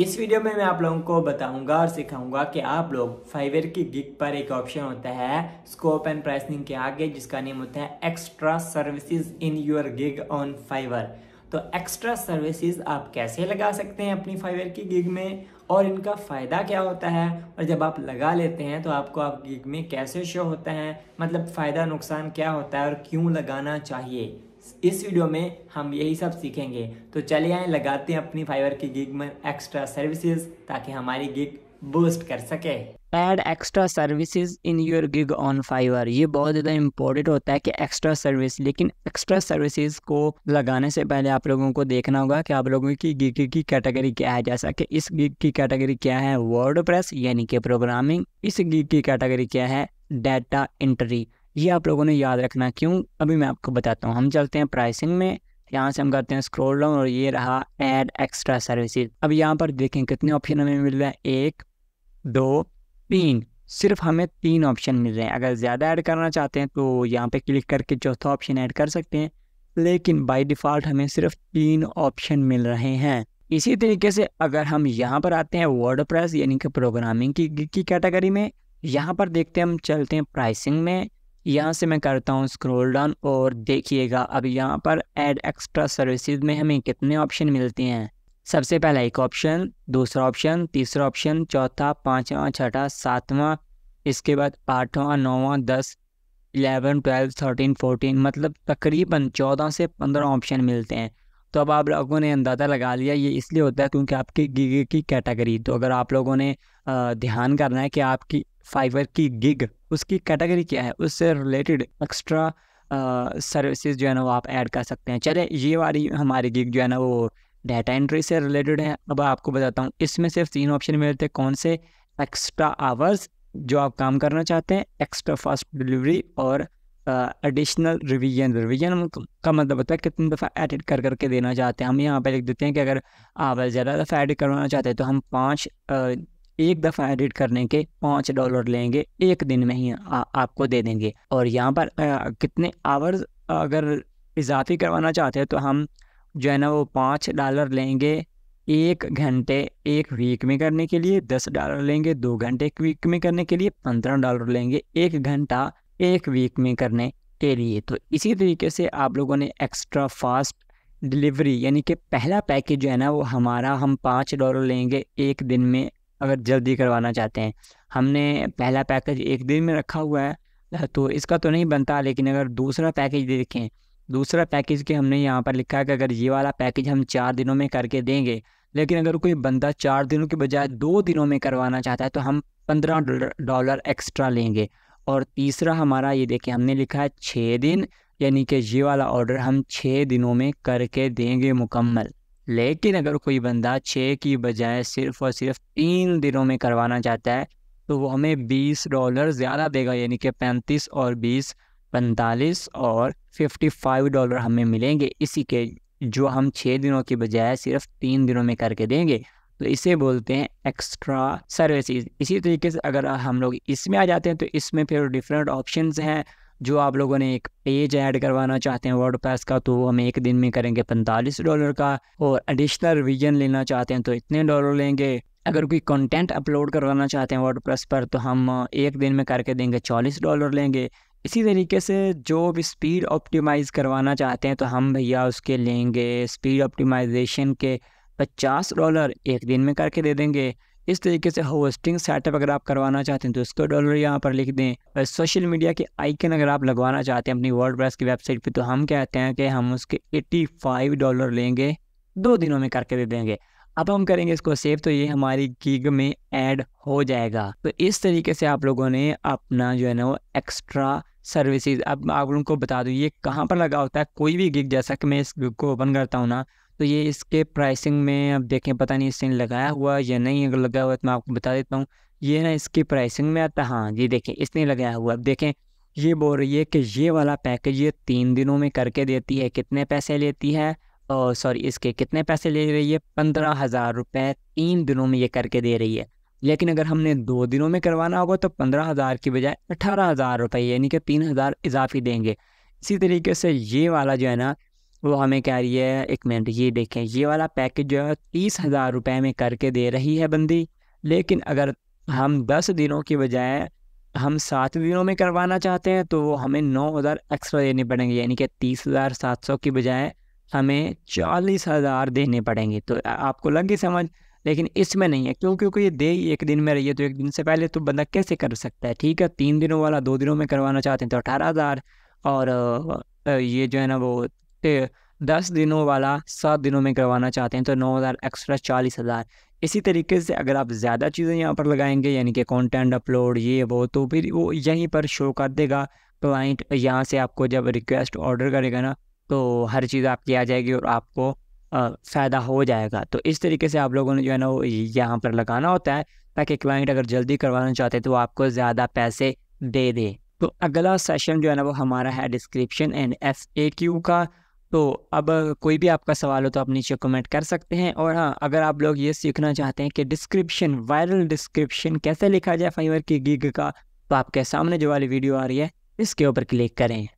इस वीडियो में मैं आप लोगों को बताऊंगा और सिखाऊंगा कि आप लोग फाइवर की गिग पर एक ऑप्शन होता है स्कोप एंड प्राइसिंग के आगे जिसका नेम होता है extra services in your gig on Fiverr तो एक्स्ट्रा सर्विसेज आप कैसे लगा सकते हैं अपनी फाइवर की गिग में और इनका फ़ायदा क्या होता है और जब आप लगा लेते हैं तो आपको आप गिग में कैसे शो होता है मतलब फ़ायदा नुकसान क्या होता है और क्यों लगाना चाहिए इस वीडियो में हम यही सब सीखेंगे तो चले आए लगाते हैं अपनी फाइवर की गिग में एक्स्ट्रा सर्विसेज ताकि हमारी गिग बूस्ट कर सके add extra services in your gig on Fiverr ये बहुत ज़्यादा इंपॉर्टेंट होता है कि एक्स्ट्रा सर्विस लेकिन एक्स्ट्रा सर्विसेज को लगाने से पहले आप लोगों को देखना होगा कि आप लोगों की गिग की कैटेगरी क्या है जैसा कि इस गिग की कैटेगरी क्या है वर्ड यानी कि प्रोग्रामिंग इस गिग की कैटेगरी क्या है डाटा इंट्री ये आप लोगों ने याद रखना क्यों अभी मैं आपको बताता हूँ हम चलते हैं प्राइसिंग में यहाँ से हम करते हैं स्क्रॉल डाउन और ये रहा ऐड एक्स्ट्रा सर्विसेज अब यहाँ पर देखें कितने ऑप्शन हमें मिल रहे हैं एक दो तीन सिर्फ हमें तीन ऑप्शन मिल रहे हैं अगर ज़्यादा ऐड करना चाहते हैं तो यहाँ पे क्लिक करके चौथा ऑप्शन ऐड कर सकते हैं लेकिन बाय डिफ़ॉल्ट हमें सिर्फ तीन ऑप्शन मिल रहे हैं इसी तरीके से अगर हम यहाँ पर आते हैं वर्ड यानी कि प्रोग्रामिंग की की कैटेगरी में यहाँ पर देखते हैं हम चलते हैं प्राइसिंग में यहाँ से मैं करता हूँ स्क्रॉल डाउन और देखिएगा अब यहाँ पर ऐड एक्स्ट्रा सर्विसेज में हमें कितने ऑप्शन मिलते हैं सबसे पहला एक ऑप्शन दूसरा ऑप्शन तीसरा ऑप्शन चौथा पाँचवा छठा सातवां इसके बाद आठवां नौवां दस इलेवन ट्वेल्व थर्टीन फोर्टीन मतलब तकरीबन चौदह से पंद्रह ऑप्शन मिलते हैं तो अब आप लोगों ने अंदाज़ा लगा लिया ये इसलिए होता है क्योंकि आपकी गिग की कैटेगरी तो अगर आप लोगों ने ध्यान करना है कि आपकी फाइवर की गिग उसकी कैटेगरी क्या है उससे रिलेटेड एक्स्ट्रा सर्विसेज जो है ना वो आप ऐड कर सकते हैं चले ये वाली हमारी गिग जो है ना वो डाटा एंट्री से रिलेटेड है अब आपको बताता हूँ इसमें सिर्फ तीन ऑप्शन मिलते हैं कौन से एक्स्ट्रा आवर्स जो आप काम करना चाहते हैं एक्स्ट्रा फास्ट डिलीवरी और एडिशनल रिवीजन रिवीजन का मतलब होता है कितनी दफ़ा एडिट कर करके देना चाहते हैं हम यहाँ पे लिख देते हैं कि अगर आवर्स ज़्यादा दफ़ा एडिट करवाना चाहते हैं तो हम पाँच एक दफ़ा एडिट करने के पाँच डॉलर लेंगे एक दिन में ही आ, आपको दे देंगे और यहाँ पर आ, कितने आवर्स अगर इजाफी करवाना चाहते हैं तो हम जो है ना वो पाँच डॉलर लेंगे एक घंटे एक वीक में करने के लिए दस डॉलर लेंगे दो घंटे एक वीक में करने के लिए पंद्रह डॉलर लेंगे एक घंटा एक वीक में करने के लिए तो इसी तरीके से आप लोगों ने एक्स्ट्रा फास्ट डिलीवरी यानी कि पहला पैकेज जो है ना वो हमारा हम पाँच डॉलर लेंगे एक दिन में अगर जल्दी करवाना चाहते हैं हमने पहला पैकेज एक दिन में रखा हुआ है तो इसका तो नहीं बनता लेकिन अगर दूसरा पैकेज देखें दूसरा पैकेज के हमने यहाँ पर लिखा है कि अगर ये वाला पैकेज हम चार दिनों में करके देंगे लेकिन अगर कोई बंदा चार दिनों के बजाय दो दिनों में करवाना चाहता है तो हम पंद्रह डॉलर एक्स्ट्रा लेंगे और तीसरा हमारा ये देखें हमने लिखा है छः दिन यानी कि ये वाला ऑर्डर हम छः दिनों में करके देंगे मुकम्मल लेकिन अगर कोई बंदा छः की बजाय सिर्फ और सिर्फ तीन दिनों में करवाना चाहता है तो वो हमें बीस डॉलर ज़्यादा देगा यानी कि पैंतीस और बीस पैंतालीस और फिफ्टी फाइव डॉलर हमें मिलेंगे इसी के जो हम छः दिनों की बजाय सिर्फ तीन दिनों में करके देंगे तो इसे बोलते हैं एक्स्ट्रा सर्विसेज इसी तरीके से अगर हम लोग इसमें आ जाते हैं तो इसमें फिर डिफरेंट ऑप्शंस हैं जो आप लोगों ने एक पेज ऐड करवाना चाहते हैं वर्ड का तो वो हम एक दिन में करेंगे पैंतालीस डॉलर का और एडिशनल रिविजन लेना चाहते हैं तो इतने डॉलर लेंगे अगर कोई कंटेंट अपलोड करवाना चाहते हैं वर्ड पर तो हम एक दिन में करके देंगे चालीस डॉलर लेंगे इसी तरीके से जो भी स्पीड ऑप्टिमाइज़ करवाना चाहते हैं तो हम भैया उसके लेंगे स्पीड ऑप्टिमाइजेशन के पचास डॉलर एक दिन में करके दे देंगे इस तरीके से होस्टिंग सेटअप अगर आप करवाना चाहते हैं तो इसको डॉलर यहाँ पर लिख दें और सोशल मीडिया के आइकन अगर आप लगवाना चाहते हैं अपनी वर्ल्ड की वेबसाइट पर तो हम कहते हैं कि हम उसके एट्टी फाइव डॉलर लेंगे दो दिनों में करके दे देंगे अब हम करेंगे इसको सेव तो ये हमारी गिग में ऐड हो जाएगा तो इस तरीके से आप लोगों ने अपना जो है ना वो एक्स्ट्रा सर्विसेज अब आप लोगों को बता दूँ ये कहाँ पर लगा होता है कोई भी गिग जैसा कि मैं इस गिग को ओपन करता हूँ ना तो ये इसके प्राइसिंग में अब देखें पता नहीं इसने लगाया हुआ या नहीं अगर लगाया हुआ तो मैं आपको बता देता हूँ ये ना इसकी प्राइसिंग में आता हाँ ये देखें इसने लगाया हुआ अब देखें ये बोल रही है कि ये वाला पैकेज ये तीन दिनों में करके देती है कितने पैसे लेती है और सॉरी इसके कितने पैसे ले रही है पंद्रह हज़ार रुपये तीन दिनों में ये करके दे रही है लेकिन अगर हमने दो दिनों में करवाना होगा तो पंद्रह हज़ार की बजाय अठारह हज़ार रुपये यानी कि तीन हज़ार इजाफी देंगे इसी तरीके से ये वाला जो है ना वो हमें कह रही है एक मिनट ये देखें ये वाला पैकेज जो है तीस हज़ार रुपये में करके दे रही है बंदी लेकिन अगर हम दस दिनों की बजाय हम सात दिनों में करवाना चाहते हैं तो वो हमें नौ हज़ार एक्स्ट्रा देने पड़ेंगे यानी कि तीस हज़ार सात सौ की बजाय हमें चालीस हज़ार देने पड़ेंगे तो आपको लग ही समझ लेकिन इसमें नहीं है क्यों क्योंकि ये दे ही एक दिन में रही है तो एक दिन से पहले तो बंदा कैसे कर सकता है ठीक है तीन दिनों वाला दो दिनों में करवाना चाहते हैं तो अठारह हज़ार और ये जो है ना वो दस दिनों वाला सात दिनों में करवाना चाहते हैं तो नौ हज़ार एक्स्ट्रा चालीस हज़ार इसी तरीके से अगर आप ज़्यादा चीज़ें यहाँ पर लगाएंगे यानी कि कंटेंट अपलोड ये वो तो फिर वो यहीं पर शो कर देगा क्लाइंट यहाँ से आपको जब रिक्वेस्ट ऑर्डर करेगा ना तो हर चीज़ आपकी आ जाएगी और आपको फ़ायदा हो जाएगा तो इस तरीके से आप लोगों ने जो है ना वो यहाँ पर लगाना होता है ताकि क्लाइंट अगर जल्दी करवाना चाहते हैं तो आपको ज़्यादा पैसे दे दे तो अगला सेशन जो है ना वो हमारा है description and F A Q का तो अब कोई भी आपका सवाल हो तो आप नीचे कमेंट कर सकते हैं और हाँ अगर आप लोग ये सीखना चाहते हैं कि डिस्क्रिप्शन वायरल डिस्क्रिप्शन कैसे लिखा जाए फाइवर की गिग का तो आपके सामने जो वाली वीडियो आ रही है इसके ऊपर क्लिक करें